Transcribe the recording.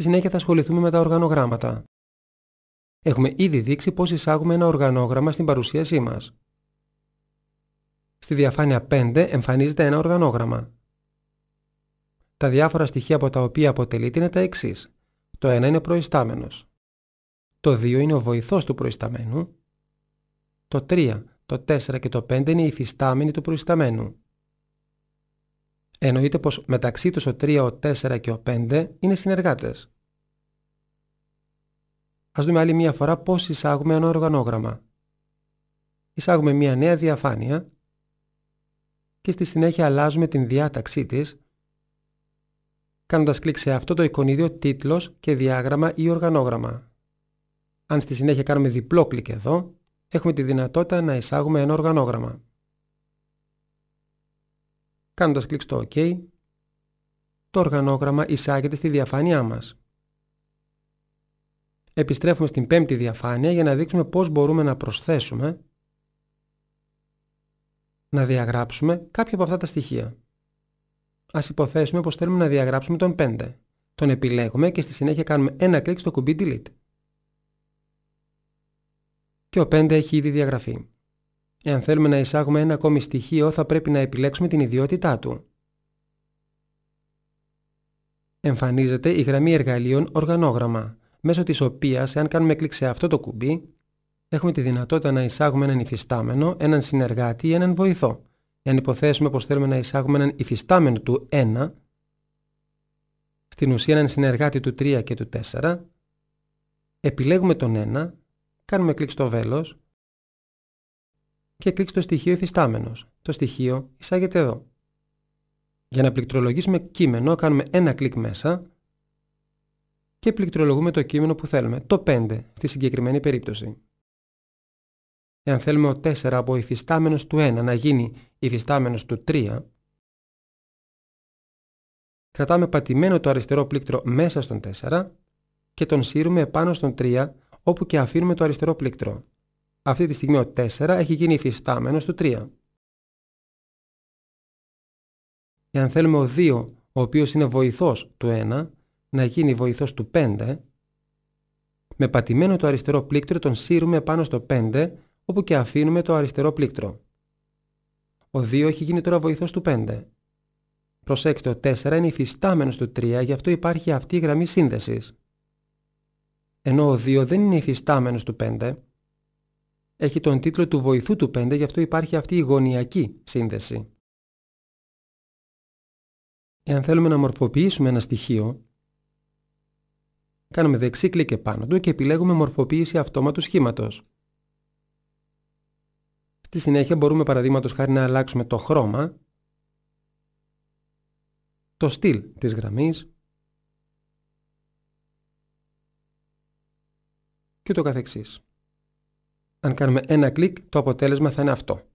Στη συνέχεια θα ασχοληθούμε με τα οργανογράμματα. Έχουμε ήδη δείξει πώς εισάγουμε ένα οργανόγραμμα στην παρουσίασή μας. Στη διαφάνεια 5 εμφανίζεται ένα οργανόγραμμα. Τα διάφορα στοιχεία από τα οποία αποτελείται είναι τα εξής. Το 1 είναι προϊστάμενος. Το 2 είναι ο βοηθός του προϊσταμένου. Το 3, το 4 και το 5 είναι οι υφιστάμενοι του προϊσταμένου. Εννοείται πως μεταξύ τους ο 3, ο 4 και ο 5 είναι συνεργάτες. Ας δούμε άλλη μία φορά πώς εισάγουμε ένα οργανόγραμμα. Εισάγουμε μία νέα διαφάνεια και στη συνέχεια αλλάζουμε την διάταξή της κάνοντας κλικ σε αυτό το εικονίδιο τίτλος και διάγραμμα ή οργανόγραμμα. Αν στη συνέχεια κάνουμε διπλό κλικ εδώ, έχουμε τη δυνατότητα να εισάγουμε ένα οργανόγραμμα. Κάνοντας κλικ στο OK, το οργανόγραμμα εισάγεται στη διαφάνειά μας. Επιστρέφουμε στην πέμπτη διαφάνεια για να δείξουμε πώς μπορούμε να προσθέσουμε να διαγράψουμε κάποια από αυτά τα στοιχεία. Ας υποθέσουμε πως θέλουμε να διαγράψουμε τον 5. Τον επιλέγουμε και στη συνέχεια κάνουμε ένα κλικ στο κουμπί Delete. Και ο 5 έχει ήδη διαγραφεί. Εάν θέλουμε να εισάγουμε ένα ακόμη στοιχείο, θα πρέπει να επιλέξουμε την ιδιότητά του. Εμφανίζεται η γραμμή εργαλείων οργανόγραμμα, μέσω της οποίας, εάν κάνουμε κλικ σε αυτό το κουμπί, έχουμε τη δυνατότητα να εισάγουμε έναν υφιστάμενο, έναν συνεργάτη ή έναν βοηθό. Εάν υποθέσουμε πως θέλουμε να εισάγουμε έναν υφιστάμενο του 1, στην ουσία έναν συνεργάτη του 3 και του 4, επιλέγουμε τον 1, κάνουμε κλικ στο βέλος και κλικ στο στοιχείο υφιστάμενος. Το στοιχείο εισάγεται εδώ. Για να πληκτρολογήσουμε κείμενο κάνουμε ένα κλικ μέσα και πληκτρολογούμε το κείμενο που θέλουμε, το 5 στη συγκεκριμένη περίπτωση. Εάν θέλουμε ο 4 από υφιστάμενος του 1 να γίνει υφιστάμενος του 3, κρατάμε πατημένο το αριστερό πλήκτρο μέσα στον 4 και τον σύρουμε επάνω στον 3 όπου και αφήνουμε το αριστερό πλήκτρο αυτή τη στιγμή ο 4 έχει γίνει υφιστάμενος του 3. Εάν θέλουμε ο 2, ο οποίος είναι βοηθός του 1, να γίνει βοηθός του 5, με πατημένο το αριστερό πλήκτρο τον σύρουμε πάνω στο 5, όπου και αφήνουμε το αριστερό πλήκτρο. Ο 2 έχει γίνει τώρα βοηθός του 5. Προσέξτε, ο 4 είναι υφιστάμενος του 3, γι' αυτό υπάρχει αυτή η γραμμή σύνδεσης. Ενώ ο 2 δεν είναι υφιστάμενος του 5, έχει τον τίτλο του βοηθού του 5, γι' αυτό υπάρχει αυτή η γωνιακή σύνδεση. Εάν θέλουμε να μορφοποιήσουμε ένα στοιχείο, κάνουμε δεξί κλικ επάνω του και επιλέγουμε μορφοποίηση αυτόματου σχήματος. Στη συνέχεια μπορούμε παραδείγματος χάρη να αλλάξουμε το χρώμα, το στυλ της γραμμής και το καθεξής αν κάνουμε ένα κλικ, το αποτέλεσμα θα είναι αυτό.